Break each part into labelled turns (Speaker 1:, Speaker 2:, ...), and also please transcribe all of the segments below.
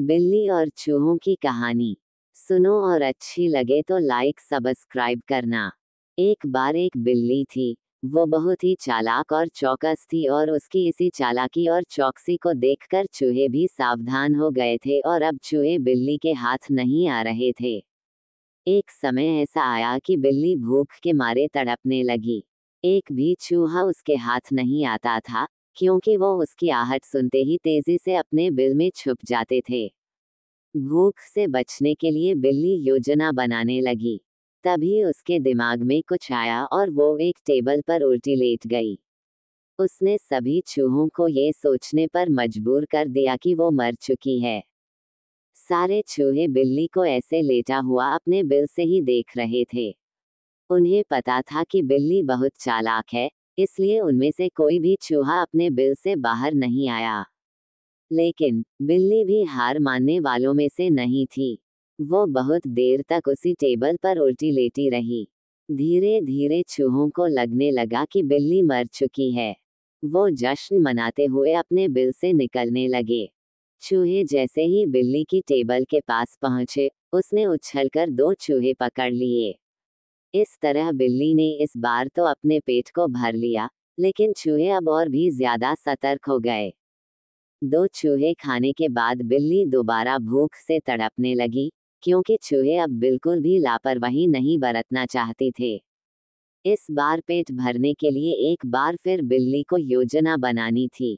Speaker 1: बिल्ली और चूहों की कहानी सुनो और अच्छी लगे तो लाइक सब्सक्राइब करना एक बार एक बिल्ली थी वो बहुत ही चालाक और चौकस थी और उसकी इसी चालाकी और चौकसी को देखकर चूहे भी सावधान हो गए थे और अब चूहे बिल्ली के हाथ नहीं आ रहे थे एक समय ऐसा आया कि बिल्ली भूख के मारे तड़पने लगी एक भी चूहा उसके हाथ नहीं आता था क्योंकि वो उसकी आहट सुनते ही तेजी से अपने बिल में छुप जाते थे भूख से बचने के लिए बिल्ली योजना बनाने लगी तभी उसके दिमाग में कुछ आया और वो एक टेबल पर उल्टी लेट गई उसने सभी चूहों को ये सोचने पर मजबूर कर दिया कि वो मर चुकी है सारे चूहे बिल्ली को ऐसे लेटा हुआ अपने बिल से ही देख रहे थे उन्हें पता था कि बिल्ली बहुत चालाक है इसलिए उनमें से कोई भी चूहा अपने बिल से बाहर नहीं आया लेकिन बिल्ली भी हार मानने वालों में से नहीं थी वो बहुत देर तक उसी टेबल पर उल्टी लेटी रही धीरे धीरे चूहों को लगने लगा कि बिल्ली मर चुकी है वो जश्न मनाते हुए अपने बिल से निकलने लगे चूहे जैसे ही बिल्ली की टेबल के पास पहुंचे उसने उछलकर दो चूहे पकड़ लिए इस तरह बिल्ली ने इस बार तो अपने पेट को भर लिया लेकिन चूहे अब और भी ज्यादा सतर्क हो गए दो चूहे खाने के बाद बिल्ली दोबारा भूख से तड़पने लगी क्योंकि चूहे अब बिल्कुल भी लापरवाही नहीं बरतना चाहते थे इस बार पेट भरने के लिए एक बार फिर बिल्ली को योजना बनानी थी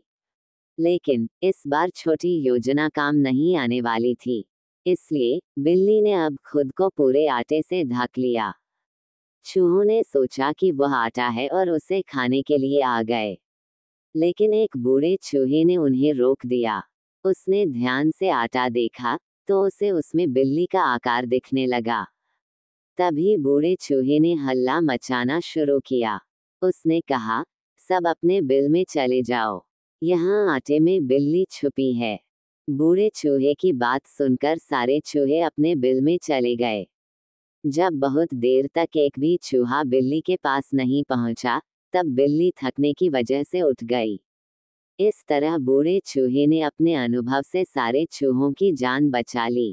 Speaker 1: लेकिन इस बार छोटी योजना काम नहीं आने वाली थी इसलिए बिल्ली ने अब खुद को पूरे आटे से ढक लिया चूहों ने सोचा कि वह आटा है और उसे खाने के लिए आ गए लेकिन एक बूढ़े चूहे ने उन्हें रोक दिया उसने ध्यान से आटा देखा तो उसे उसमें बिल्ली का आकार दिखने लगा तभी बूढ़े चूहे ने हल्ला मचाना शुरू किया उसने कहा सब अपने बिल में चले जाओ यहाँ आटे में बिल्ली छुपी है बूढ़े चूहे की बात सुनकर सारे चूहे अपने बिल में चले गए जब बहुत देर तक एक भी चूहा बिल्ली के पास नहीं पहुंचा, तब बिल्ली थकने की वजह से उठ गई इस तरह बूढ़े चूहे ने अपने अनुभव से सारे चूहों की जान बचा ली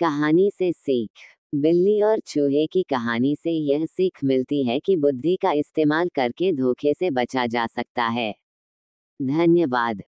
Speaker 1: कहानी से सीख बिल्ली और चूहे की कहानी से यह सीख मिलती है कि बुद्धि का इस्तेमाल करके धोखे से बचा जा सकता है धन्यवाद